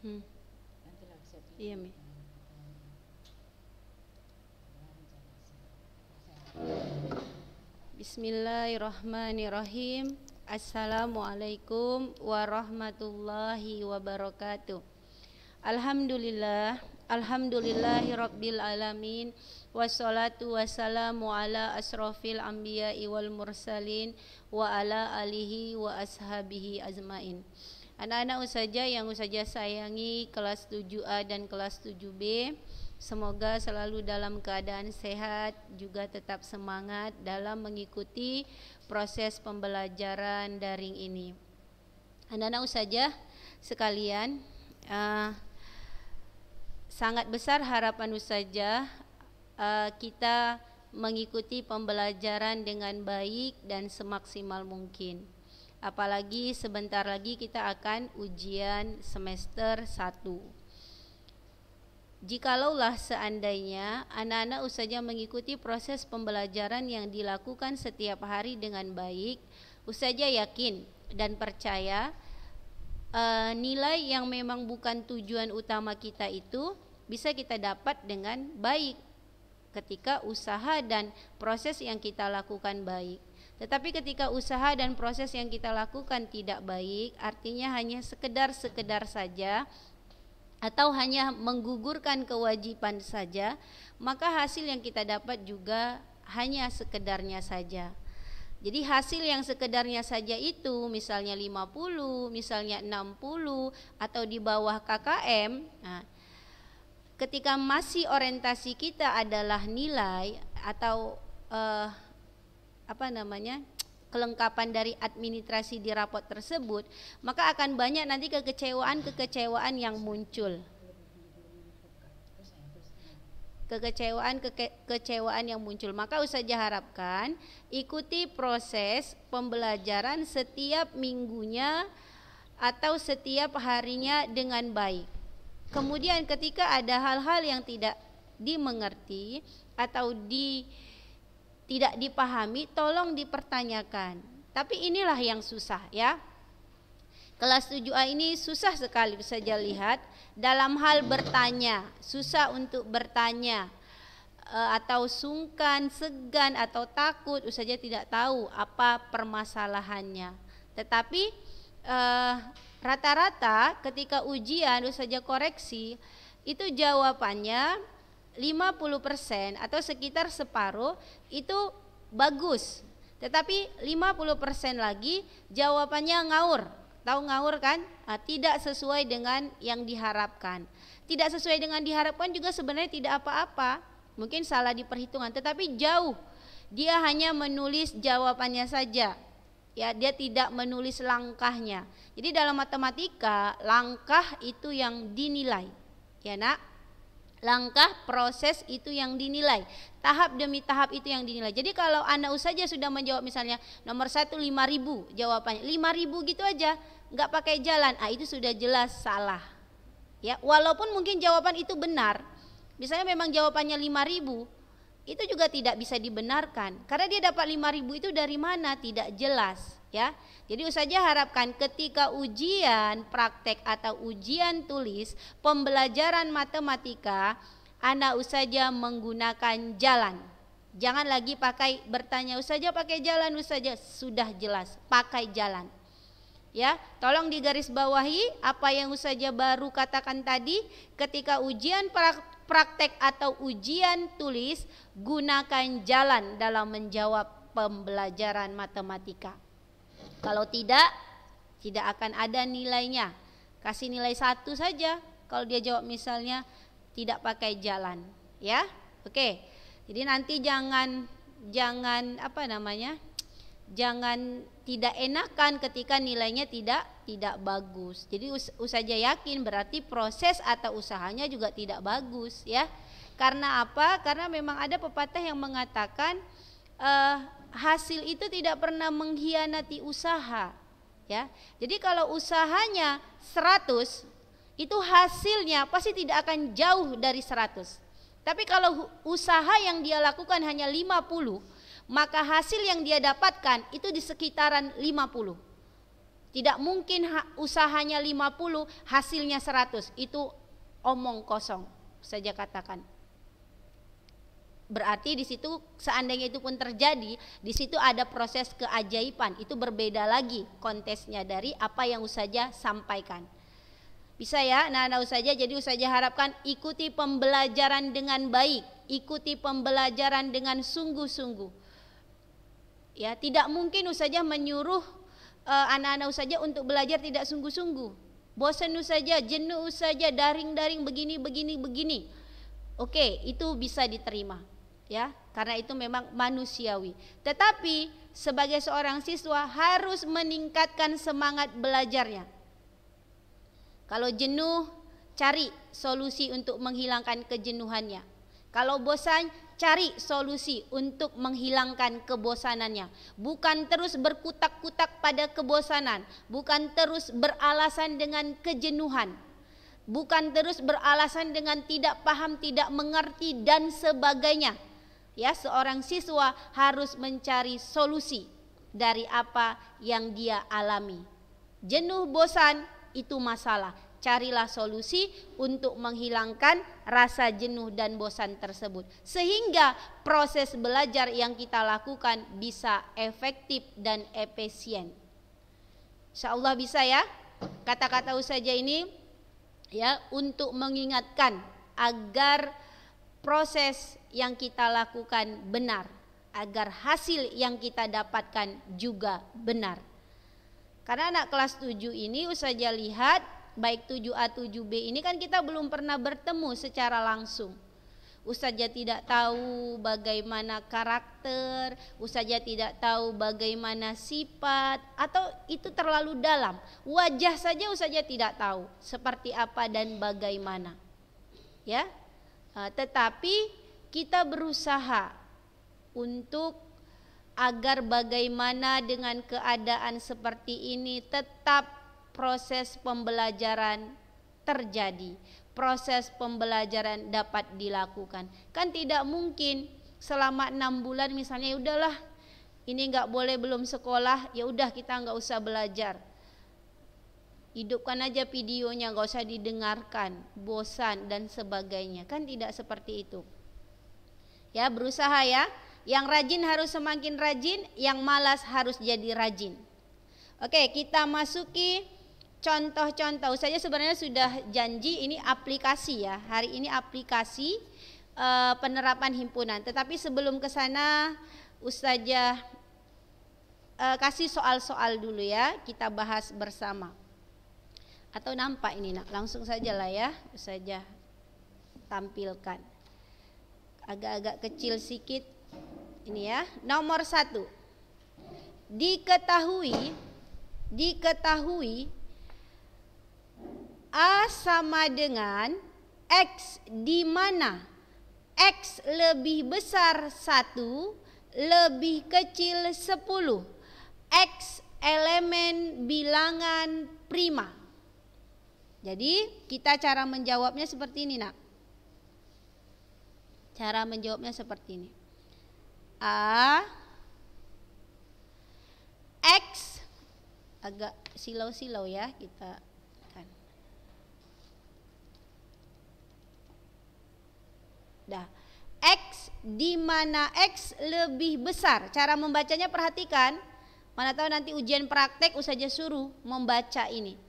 Hmm. Iya, Mi. Bismillahirrahmanirrahim. Assalamualaikum warahmatullahi wabarakatuh. Alhamdulillah, alhamdulillahi rabbil alamin wassalatu wassalamu ala asrofil anbiya'i wal mursalin wa ala alihi wa ashabihi azmain. Anak-anak usaha yang usaha sayangi kelas 7A dan kelas 7B, semoga selalu dalam keadaan sehat, juga tetap semangat dalam mengikuti proses pembelajaran daring ini. Anak-anak usaha sekalian, uh, sangat besar harapan usaha uh, eh, kita mengikuti pembelajaran dengan baik dan semaksimal mungkin apalagi sebentar lagi kita akan ujian semester 1. Jikalaulah seandainya anak-anak usahanya mengikuti proses pembelajaran yang dilakukan setiap hari dengan baik, usahanya yakin dan percaya e, nilai yang memang bukan tujuan utama kita itu bisa kita dapat dengan baik ketika usaha dan proses yang kita lakukan baik. Tetapi ketika usaha dan proses yang kita lakukan tidak baik, artinya hanya sekedar-sekedar saja atau hanya menggugurkan kewajiban saja, maka hasil yang kita dapat juga hanya sekedarnya saja. Jadi hasil yang sekedarnya saja itu misalnya 50, misalnya 60 atau di bawah KKM. Nah, ketika masih orientasi kita adalah nilai atau eh, apa namanya kelengkapan dari administrasi di rapot tersebut, maka akan banyak nanti kekecewaan-kekecewaan yang muncul. Kekecewaan keke, kecewaan yang muncul. Maka usaha harapkan ikuti proses pembelajaran setiap minggunya atau setiap harinya dengan baik. Kemudian ketika ada hal-hal yang tidak dimengerti atau di tidak dipahami, tolong dipertanyakan. Tapi inilah yang susah ya. Kelas 7A ini susah sekali bisa saja lihat dalam hal bertanya, susah untuk bertanya e, atau sungkan, segan atau takut, Usaha tidak tahu apa permasalahannya. Tetapi e, rata-rata ketika ujian usaha koreksi itu jawabannya 50% atau sekitar separuh itu bagus. Tetapi 50% lagi jawabannya ngawur. Tahu ngawur kan? Ah, tidak sesuai dengan yang diharapkan. Tidak sesuai dengan diharapkan juga sebenarnya tidak apa-apa. Mungkin salah di perhitungan, tetapi jauh. Dia hanya menulis jawabannya saja. Ya, dia tidak menulis langkahnya. Jadi dalam matematika, langkah itu yang dinilai. Ya, Nak. Langkah proses itu yang dinilai Tahap demi tahap itu yang dinilai Jadi kalau anak saja sudah menjawab misalnya Nomor satu lima ribu jawabannya lima ribu gitu aja nggak pakai jalan ah itu sudah jelas salah ya Walaupun mungkin jawaban itu benar Misalnya memang jawabannya lima ribu Itu juga tidak bisa dibenarkan Karena dia dapat lima ribu itu dari mana tidak jelas ya. Jadi usaha harapkan ketika ujian praktek atau ujian tulis pembelajaran matematika anak usaja menggunakan jalan. Jangan lagi pakai bertanya usaja pakai jalan usaja sudah jelas pakai jalan. Ya, tolong digaris bawahi apa yang usaja baru katakan tadi ketika ujian praktek atau ujian tulis gunakan jalan dalam menjawab pembelajaran matematika. Kalau tidak, tidak akan ada nilainya. Kasih nilai satu saja kalau dia jawab misalnya tidak pakai jalan, ya. Oke. Jadi nanti jangan jangan apa namanya? Jangan tidak enakan ketika nilainya tidak tidak bagus. Jadi us, aja yakin berarti proses atau usahanya juga tidak bagus, ya. Karena apa? Karena memang ada pepatah yang mengatakan uh, hasil itu tidak pernah mengkhianati usaha ya. Jadi kalau usahanya 100 itu hasilnya pasti tidak akan jauh dari 100. Tapi kalau usaha yang dia lakukan hanya 50, maka hasil yang dia dapatkan itu di sekitaran 50. Tidak mungkin usahanya 50, hasilnya 100. Itu omong kosong, saja katakan. Berarti di situ seandainya itu pun terjadi, di situ ada proses keajaiban. Itu berbeda lagi kontesnya dari apa yang usaja sampaikan. Bisa ya, nah, nah usaha jadi usaja harapkan ikuti pembelajaran dengan baik, ikuti pembelajaran dengan sungguh-sungguh. Ya, tidak mungkin usaja menyuruh eh, anak-anak uh, usaha untuk belajar tidak sungguh-sungguh. Bosan usaja jenuh usaja daring-daring begini begini begini. Oke, itu bisa diterima ya karena itu memang manusiawi tetapi sebagai seorang siswa harus meningkatkan semangat belajarnya kalau jenuh cari solusi untuk menghilangkan kejenuhannya kalau bosan cari solusi untuk menghilangkan kebosanannya bukan terus berkutak-kutak pada kebosanan bukan terus beralasan dengan kejenuhan bukan terus beralasan dengan tidak paham, tidak mengerti dan sebagainya Ya, seorang siswa harus mencari solusi dari apa yang dia alami. Jenuh bosan itu masalah. Carilah solusi untuk menghilangkan rasa jenuh dan bosan tersebut, sehingga proses belajar yang kita lakukan bisa efektif dan efisien. Insya Allah bisa ya. Kata-kata usaha ini ya untuk mengingatkan agar proses yang kita lakukan benar agar hasil yang kita dapatkan juga benar. Karena anak kelas 7 ini usaha lihat baik 7A 7B ini kan kita belum pernah bertemu secara langsung. Ustazah tidak tahu bagaimana karakter, ustazah tidak tahu bagaimana sifat, atau itu terlalu dalam. Wajah saja ustazah tidak tahu seperti apa dan bagaimana. Ya, Eh, tetapi kita berusaha untuk agar bagaimana dengan keadaan seperti ini tetap proses pembelajaran terjadi, proses pembelajaran dapat dilakukan. Kan tidak mungkin selama enam bulan misalnya ya udahlah ini nggak boleh belum sekolah ya udah kita nggak usah belajar hidupkan aja videonya nggak usah didengarkan bosan dan sebagainya kan tidak seperti itu ya berusaha ya yang rajin harus semakin rajin yang malas harus jadi rajin oke kita masuki contoh-contoh saya sebenarnya sudah janji ini aplikasi ya hari ini aplikasi e, penerapan himpunan tetapi sebelum ke sana Ustazah e, kasih soal-soal dulu ya kita bahas bersama atau nampak ini nak langsung saja lah ya saja tampilkan agak-agak kecil sedikit ini ya nomor satu diketahui diketahui a sama dengan x di mana x lebih besar satu lebih kecil sepuluh x elemen bilangan prima jadi kita cara menjawabnya seperti ini nak. Cara menjawabnya seperti ini. A X agak silau-silau ya kita kan. Dah. X di mana X lebih besar. Cara membacanya perhatikan. Mana tahu nanti ujian praktek usaha suruh membaca ini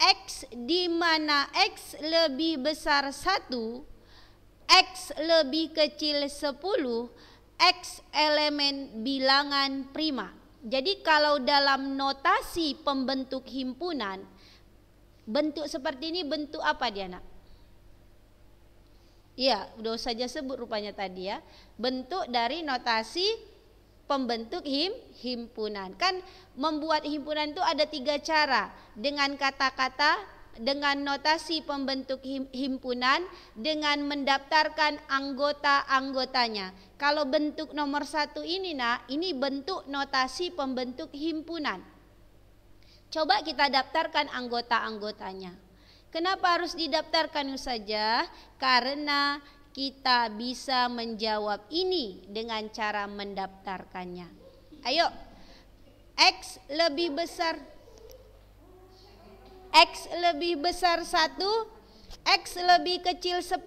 X di mana X lebih besar 1, X lebih kecil 10, X elemen bilangan prima. Jadi kalau dalam notasi pembentuk himpunan, bentuk seperti ini bentuk apa Diana? Iya, udah saja sebut rupanya tadi ya. Bentuk dari notasi pembentuk him himpunan. Kan membuat himpunan itu ada tiga cara, dengan kata-kata, dengan notasi pembentuk himpunan dengan mendaftarkan anggota-anggotanya. Kalau bentuk nomor satu ini nah, ini bentuk notasi pembentuk himpunan. Coba kita daftarkan anggota-anggotanya. Kenapa harus didaftarkan saja? Karena kita bisa menjawab ini dengan cara mendaftarkannya. Ayo, X lebih besar X lebih besar 1, X lebih kecil 10.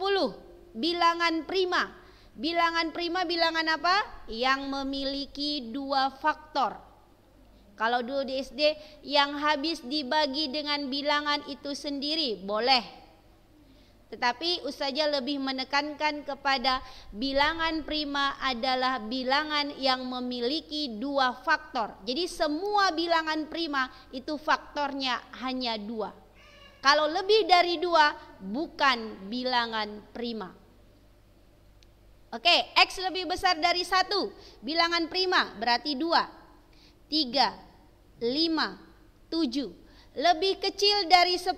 Bilangan prima. Bilangan prima bilangan apa? Yang memiliki dua faktor. Kalau dulu di SD yang habis dibagi dengan bilangan itu sendiri boleh tetapi ustazah lebih menekankan kepada bilangan prima adalah bilangan yang memiliki dua faktor. Jadi semua bilangan prima itu faktornya hanya dua. Kalau lebih dari dua bukan bilangan prima. Oke, X lebih besar dari satu. Bilangan prima berarti dua. Tiga, lima, tujuh lebih kecil dari 10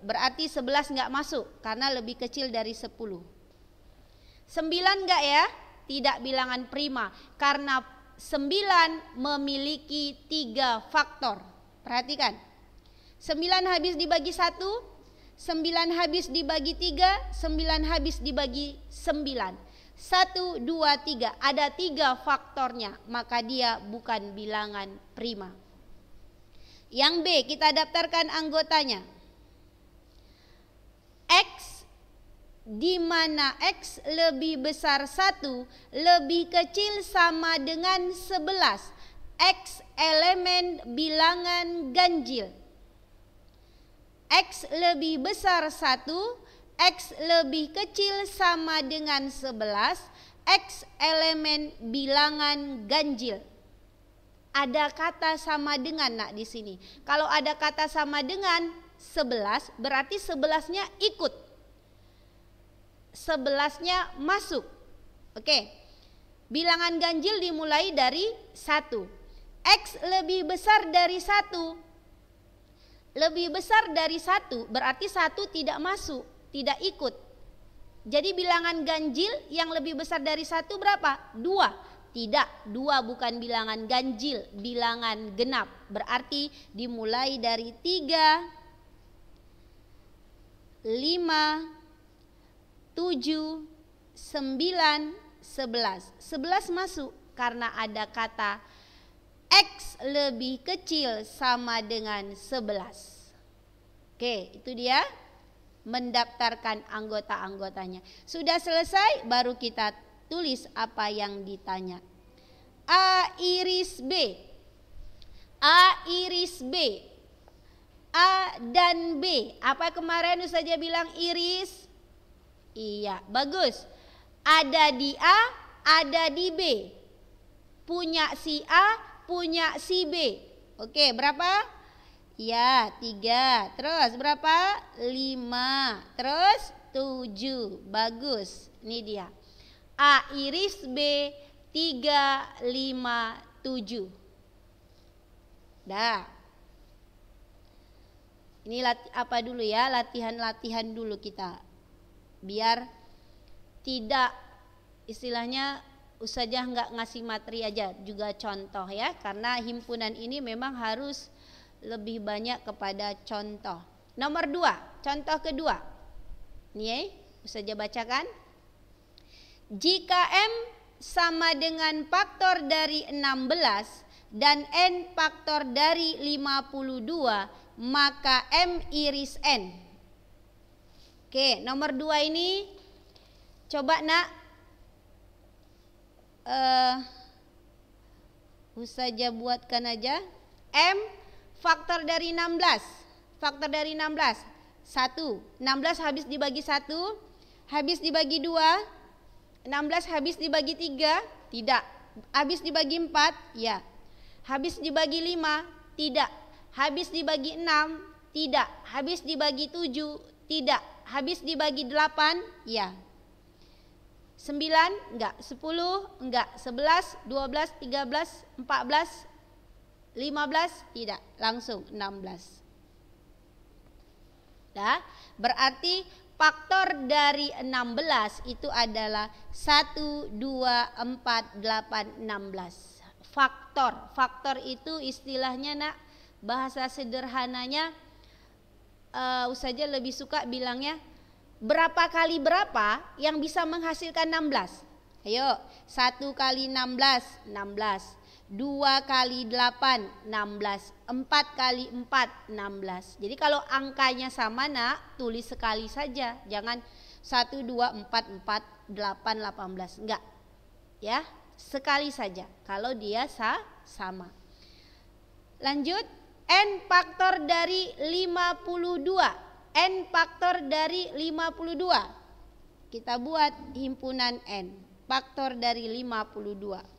berarti 11 nggak masuk karena lebih kecil dari 10 9 nggak ya tidak bilangan prima karena 9 memiliki tiga faktor perhatikan 9 habis dibagi 1 9 habis dibagi 3, 9 habis dibagi 9. 1, 2, 3. Ada tiga faktornya, maka dia bukan bilangan prima. Yang B, kita daftarkan anggotanya. X di mana X lebih besar 1 lebih kecil sama dengan 11. X elemen bilangan ganjil. X lebih besar 1, X lebih kecil sama dengan 11, X elemen bilangan ganjil ada kata sama dengan nak di sini. Kalau ada kata sama dengan sebelas, berarti sebelasnya ikut. sebelasnya masuk. Oke. Bilangan ganjil dimulai dari satu. X lebih besar dari satu, Lebih besar dari satu berarti satu tidak masuk, tidak ikut. Jadi bilangan ganjil yang lebih besar dari satu berapa? Dua. Tidak, dua bukan bilangan ganjil, bilangan genap. Berarti dimulai dari tiga, lima, tujuh, sembilan, sebelas. Sebelas masuk karena ada kata X lebih kecil sama dengan sebelas. Oke, itu dia mendaftarkan anggota-anggotanya. Sudah selesai baru kita Tulis apa yang ditanya. A iris B. A iris B. A dan B. Apa kemarin saja bilang iris? Iya, bagus. Ada di A, ada di B. Punya si A, punya si B. Oke, berapa? Ya, tiga. Terus berapa? Lima. Terus tujuh. Bagus. Ini dia. A iris B 357. Dah. Ini lati, apa dulu ya? Latihan-latihan dulu kita. Biar tidak istilahnya Usaha nggak ngasih materi aja juga contoh ya karena himpunan ini memang harus lebih banyak kepada contoh nomor dua contoh kedua nih Usaha bacakan jika M sama dengan faktor dari 16 dan N faktor dari 52, maka M iris N. Oke, nomor 2 ini coba nak eh uh, saja buatkan aja M faktor dari 16. Faktor dari 16. 1. 16 habis dibagi 1, habis dibagi 2, 16 habis dibagi 3? Tidak. Habis dibagi 4? Ya. Habis dibagi 5? Tidak. Habis dibagi 6? Tidak. Habis dibagi 7? Tidak. Habis dibagi 8? Ya. 9? Enggak. 10? Enggak. 11, 12, 13, 14, 15? Tidak. Langsung 16. Dah. Berarti Faktor dari 16 itu adalah 1, 2, 4, 8, 16. Faktor, faktor itu istilahnya nak bahasa sederhananya uh, eh, saja lebih suka bilangnya berapa kali berapa yang bisa menghasilkan 16. Ayo, 1 kali 16, 16. 2 kali 8 16 4 kali 4 16 jadi kalau angkanya sama nak tulis sekali saja jangan 1 2 4 4 8 18 enggak ya sekali saja kalau dia sa sama lanjut n faktor dari 52 n faktor dari 52 kita buat himpunan n faktor dari 52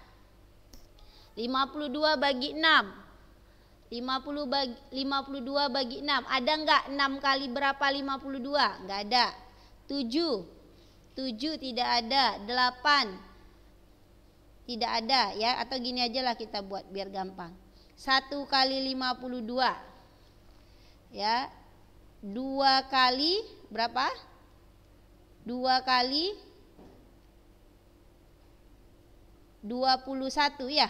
52 bagi 6 50 bagi 52 bagi 6 ada enggak 6 kali berapa 52 Enggak ada 7 7 tidak ada 8 tidak ada ya atau gini aja lah kita buat biar gampang 1 kali 52 ya 2 kali berapa 2 kali 21 ya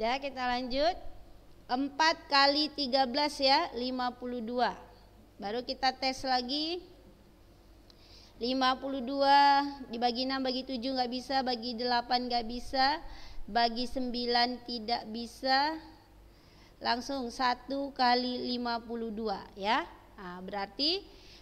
Dah ya, kita lanjut 4 kali 13 ya 52 Baru kita tes lagi 52 dibagi 6 bagi 7 nggak bisa Bagi 8 nggak bisa Bagi 9 tidak bisa Langsung 1 kali 52 ya nah, Berarti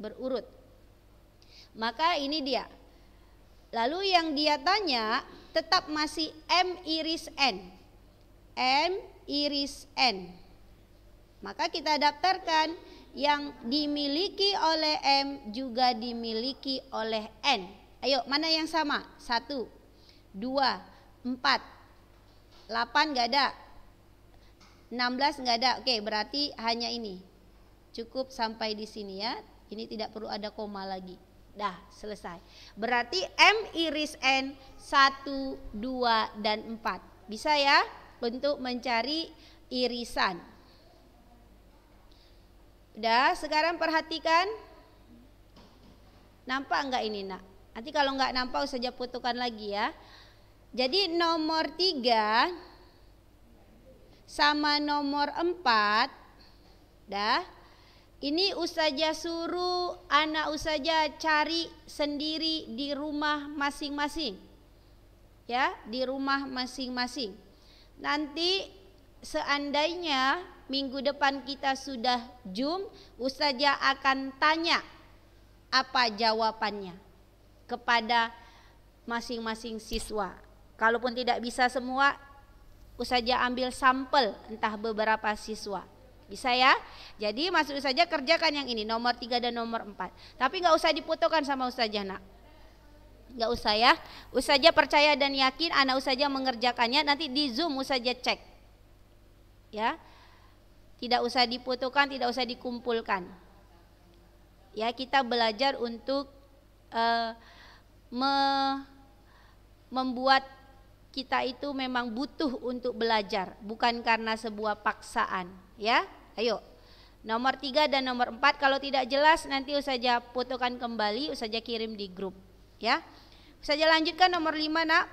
berurut. Maka ini dia. Lalu yang dia tanya tetap masih M iris N. M iris N. Maka kita daftarkan yang dimiliki oleh M juga dimiliki oleh N. Ayo mana yang sama? Satu, dua, empat, delapan enggak ada, 16 nggak ada. Oke, berarti hanya ini. Cukup sampai di sini ya. Ini tidak perlu ada koma lagi. Dah, selesai. Berarti M iris N 1, 2, dan 4. Bisa ya untuk mencari irisan. Dah sekarang perhatikan. Nampak enggak ini nak? Nanti kalau enggak nampak usah putukan lagi ya. Jadi nomor 3 sama nomor 4 dah ini usaja suruh anak usaja cari sendiri di rumah masing-masing. Ya, di rumah masing-masing. Nanti seandainya minggu depan kita sudah Zoom, usaja akan tanya apa jawabannya kepada masing-masing siswa. Kalaupun tidak bisa semua, usaja ambil sampel entah beberapa siswa. Bisa ya? Jadi masuk saja kerjakan yang ini nomor 3 dan nomor 4. Tapi nggak usah diputuhkan sama Ustazah nak. Nggak usah ya. Ustazah percaya dan yakin anak Ustazah mengerjakannya nanti di Zoom Ustazah cek. Ya. Tidak usah diputuhkan, tidak usah dikumpulkan. Ya, kita belajar untuk uh, me membuat kita itu memang butuh untuk belajar, bukan karena sebuah paksaan, ya. Ayo. Nomor tiga dan nomor empat kalau tidak jelas nanti usaha putukan kembali, usaha kirim di grup, ya. Saja lanjutkan nomor lima nak.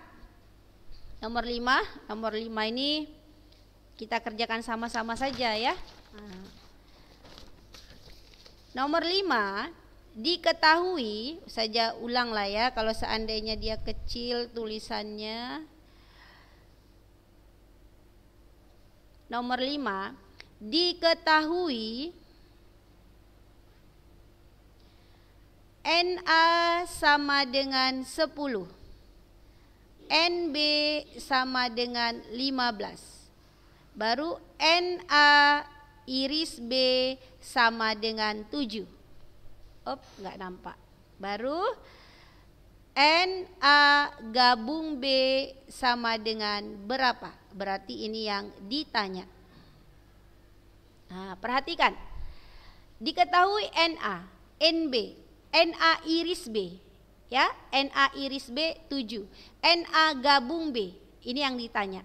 Nomor lima, nomor lima ini kita kerjakan sama-sama saja ya. Nomor lima diketahui saja ulang lah ya kalau seandainya dia kecil tulisannya nomor 5 diketahui NA sama dengan 10 NB sama dengan 15 Baru NA iris B sama dengan 7 Op, nggak nampak Baru NA gabung B sama dengan berapa? Berarti ini yang ditanya Nah, perhatikan. Diketahui NA, NB, NA iris B, ya, NA iris B 7, NA gabung B. Ini yang ditanya.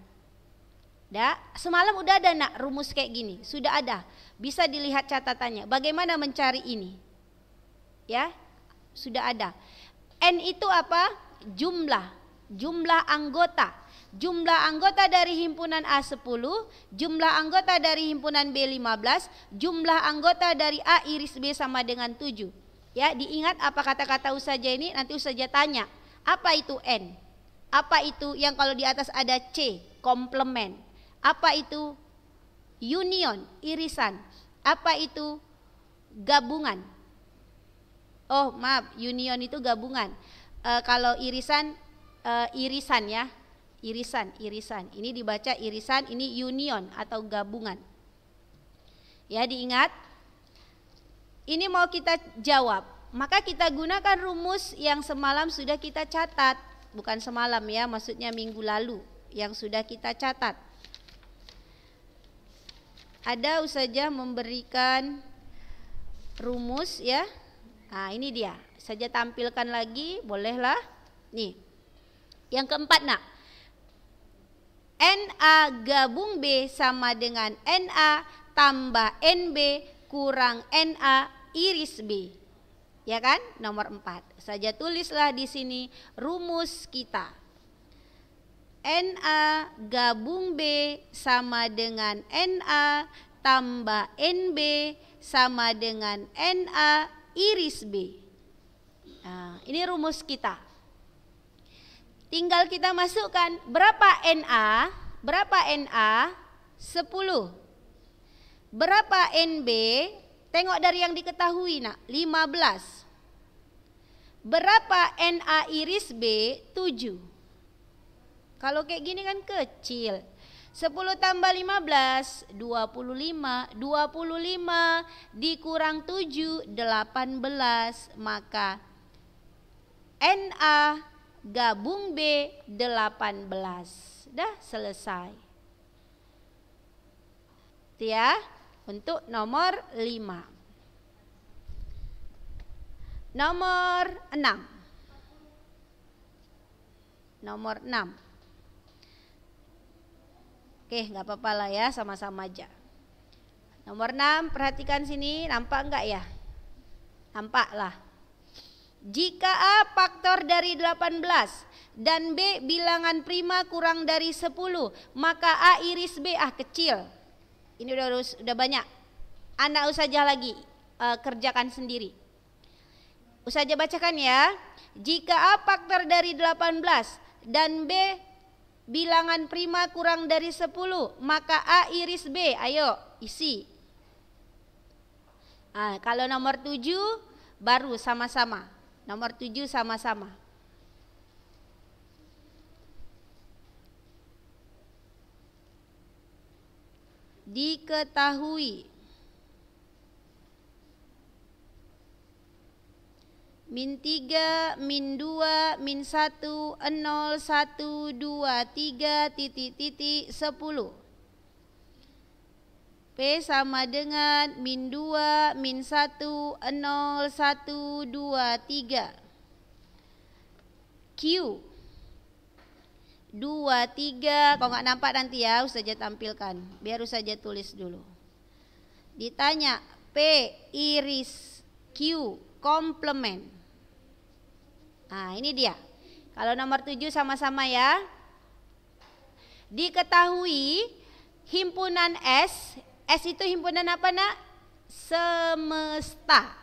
Da, semalam udah ada nak rumus kayak gini, sudah ada. Bisa dilihat catatannya. Bagaimana mencari ini? Ya, sudah ada. N itu apa? Jumlah, jumlah anggota jumlah anggota dari himpunan A10, jumlah anggota dari himpunan B15, jumlah anggota dari A iris B sama dengan 7. Ya, diingat apa kata-kata usaha ini nanti usaha tanya, apa itu N? Apa itu yang kalau di atas ada C, komplement? Apa itu union, irisan? Apa itu gabungan? Oh, maaf, union itu gabungan. E, kalau irisan e, irisan ya, irisan, irisan. Ini dibaca irisan, ini union atau gabungan. Ya, diingat. Ini mau kita jawab. Maka kita gunakan rumus yang semalam sudah kita catat, bukan semalam ya, maksudnya minggu lalu yang sudah kita catat. Ada usaha memberikan rumus ya. Nah, ini dia. Saja tampilkan lagi, bolehlah. Nih. Yang keempat, Nak. NA gabung B sama dengan NA tambah NB kurang NA iris B. Ya kan? Nomor 4. Saja tulislah di sini rumus kita. NA gabung B sama dengan NA tambah NB sama dengan NA iris B. Nah, ini rumus kita. Tinggal kita masukkan berapa NA, berapa NA, 10. Berapa NB, tengok dari yang diketahui nak, 15. Berapa NA iris B, 7. Kalau kayak gini kan kecil, 10 tambah 15, 25, 25 dikurang 7, 18, maka NA gabung B 18. Dah selesai. ya, untuk nomor 5. Nomor 6. Nomor 6. Oke, nggak apa-apa lah ya, sama-sama aja. Nomor 6, perhatikan sini, nampak enggak ya? Nampak lah. Jika A faktor dari 18 dan B bilangan prima kurang dari 10, maka A iris B ah kecil. Ini udah udah banyak. Anda usah lagi uh, kerjakan sendiri. Usah bacakan ya. Jika A faktor dari 18 dan B bilangan prima kurang dari 10, maka A iris B. Ayo, isi. Nah, kalau nomor 7 baru sama-sama. Nomor tujuh sama-sama. Diketahui min tiga min dua min satu nol satu dua tiga titik titik sepuluh P sama dengan min 2, min 1, 0, 1, 2, 3. Q. 2, 3. Kalau nggak nampak nanti ya harus saja tampilkan. Biar harus saja tulis dulu. Ditanya P iris Q komplement. Nah ini dia. Kalau nomor 7 sama-sama ya. Diketahui himpunan S S itu himpunan apa nak? Semesta.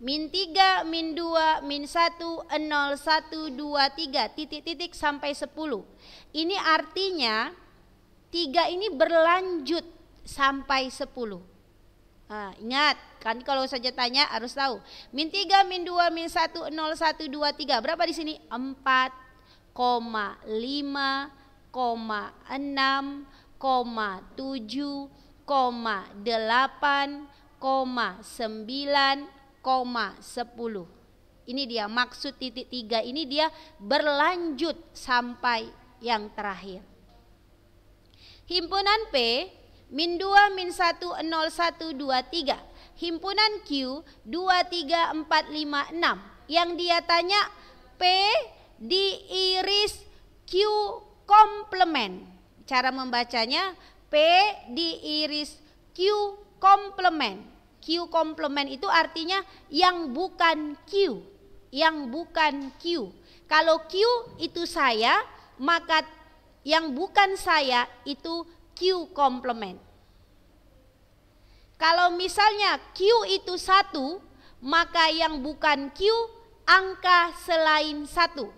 Min 3, min 2, min 1, 0, 1, 2, 3, titik-titik sampai 10. Ini artinya 3 ini berlanjut sampai 10. Nah, ingat, kan kalau saja tanya harus tahu. Min 3, min 2, min 1, 0, 1, 2, 3. Berapa di sini? 4, 5, 6, 7, 10. Ini dia maksud titik tiga ini dia berlanjut sampai yang terakhir. Himpunan P min 2 min 1 0 1 2 3. Himpunan Q 2 3 4 5 6. Yang dia tanya P diiris Q komplement. Cara membacanya P diiris Q komplement. Q komplement itu artinya yang bukan Q, yang bukan Q. Kalau Q itu saya, maka yang bukan saya itu Q komplement. Kalau misalnya Q itu satu, maka yang bukan Q angka selain satu.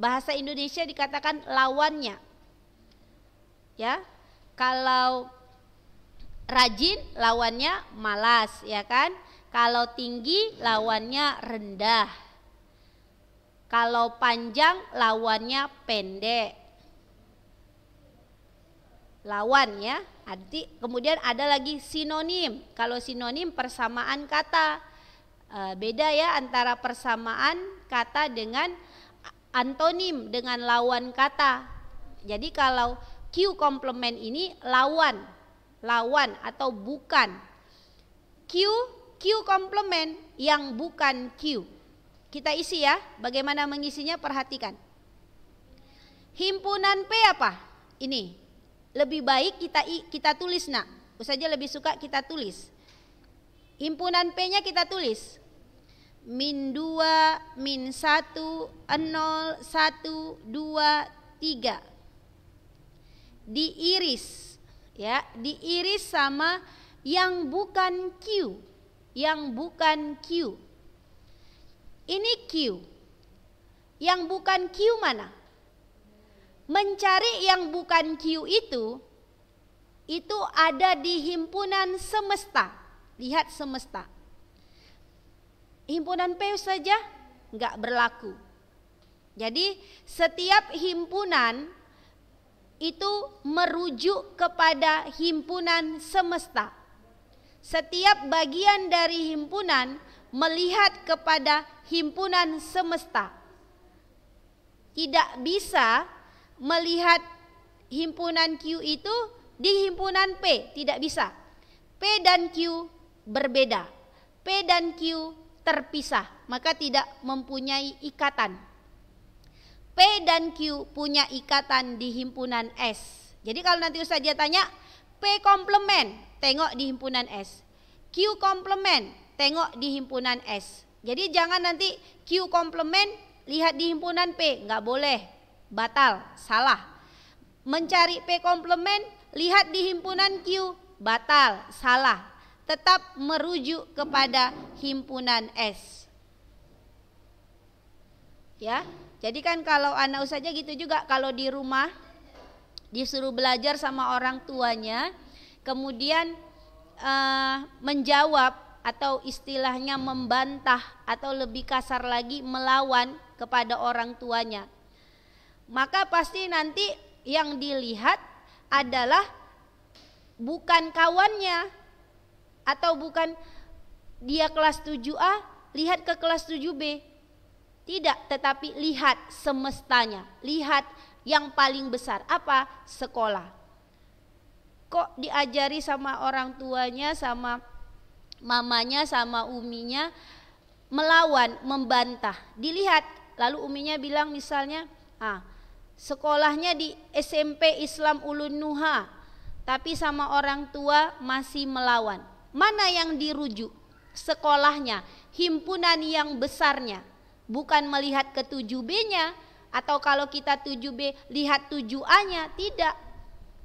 Bahasa Indonesia dikatakan lawannya ya. Kalau rajin lawannya malas ya kan. Kalau tinggi lawannya rendah. Kalau panjang lawannya pendek. Lawan ya. Nanti kemudian ada lagi sinonim. Kalau sinonim persamaan kata. E, beda ya antara persamaan kata dengan antonim dengan lawan kata. Jadi kalau Q komplement ini lawan, lawan atau bukan. Q, Q komplement yang bukan Q. Kita isi ya, bagaimana mengisinya perhatikan. Himpunan P apa? Ini. Lebih baik kita kita tulis nak. Usaha lebih suka kita tulis. Himpunan P-nya kita tulis. Min 2, min 1, 0, 1, 2, 3 diiris ya, diiris sama yang bukan Q, yang bukan Q. Ini Q. Yang bukan Q mana? Mencari yang bukan Q itu itu ada di himpunan semesta. Lihat semesta. Himpunan P saja nggak berlaku. Jadi setiap himpunan itu merujuk kepada himpunan semesta. Setiap bagian dari himpunan melihat kepada himpunan semesta. Tidak bisa melihat himpunan Q itu di himpunan P, tidak bisa. P dan Q berbeda. P dan Q terpisah, maka tidak mempunyai ikatan. P dan Q punya ikatan di himpunan S. Jadi kalau nanti dia tanya P komplement, tengok di himpunan S. Q komplement, tengok di himpunan S. Jadi jangan nanti Q komplement lihat di himpunan P, nggak boleh. Batal, salah. Mencari P komplement lihat di himpunan Q, batal, salah. Tetap merujuk kepada himpunan S. Ya, jadi kan kalau anak usahanya gitu juga kalau di rumah disuruh belajar sama orang tuanya, kemudian uh, menjawab atau istilahnya membantah atau lebih kasar lagi melawan kepada orang tuanya. Maka pasti nanti yang dilihat adalah bukan kawannya atau bukan dia kelas 7A lihat ke kelas 7B tidak, tetapi lihat semestanya, lihat yang paling besar apa? Sekolah. Kok diajari sama orang tuanya, sama mamanya, sama uminya melawan, membantah. Dilihat, lalu uminya bilang misalnya, ah, sekolahnya di SMP Islam Ulun Nuha, tapi sama orang tua masih melawan. Mana yang dirujuk? Sekolahnya, himpunan yang besarnya, bukan melihat ke 7B-nya atau kalau kita 7B lihat 7A-nya, tidak.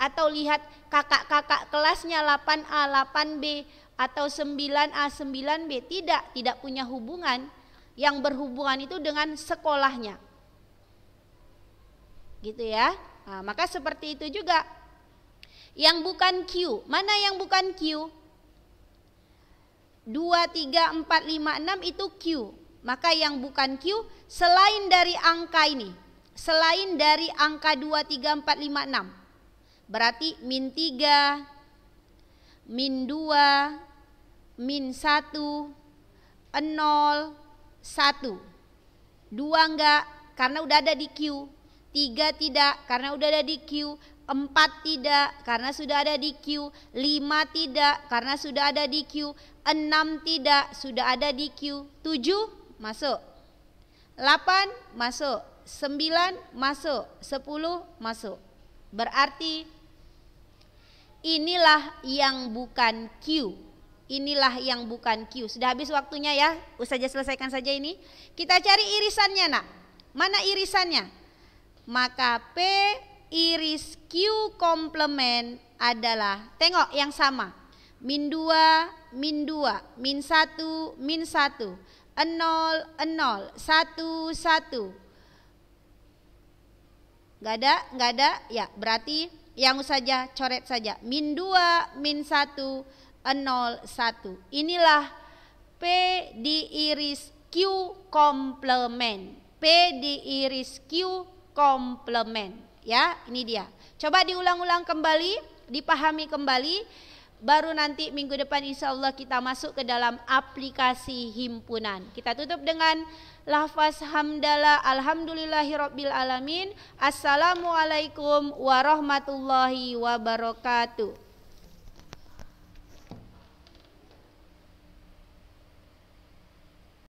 Atau lihat kakak-kakak kelasnya 8A, 8B atau 9A, 9B, tidak, tidak punya hubungan. Yang berhubungan itu dengan sekolahnya. Gitu ya. Nah, maka seperti itu juga. Yang bukan Q, mana yang bukan Q? 2, 3, 4, 5, 6 itu Q maka yang bukan Q selain dari angka ini, selain dari angka 2, 3, 4, 5, 6. Berarti min 3, min 2, min 1, 0, 1. 2 enggak karena udah ada di Q. 3 tidak karena udah ada di Q. 4 tidak karena sudah ada di Q. 5 tidak karena sudah ada di Q. 6 tidak sudah ada di Q. 7 masuk. 8 masuk, 9 masuk, 10 masuk. Berarti inilah yang bukan Q. Inilah yang bukan Q. Sudah habis waktunya ya. usah Saja selesaikan saja ini. Kita cari irisannya, Nak. Mana irisannya? Maka P iris Q komplement adalah tengok yang sama. Min 2, min 2, min 1, min 1 nol nol satu satu Gak ada gak ada ya berarti yang saja coret saja min dua min satu nol satu inilah p diiris q komplement p diiris q komplement ya ini dia coba diulang-ulang kembali dipahami kembali baru nanti minggu depan insya Allah kita masuk ke dalam aplikasi himpunan. Kita tutup dengan lafaz hamdala alhamdulillahirabbil alamin. Assalamualaikum warahmatullahi wabarakatuh.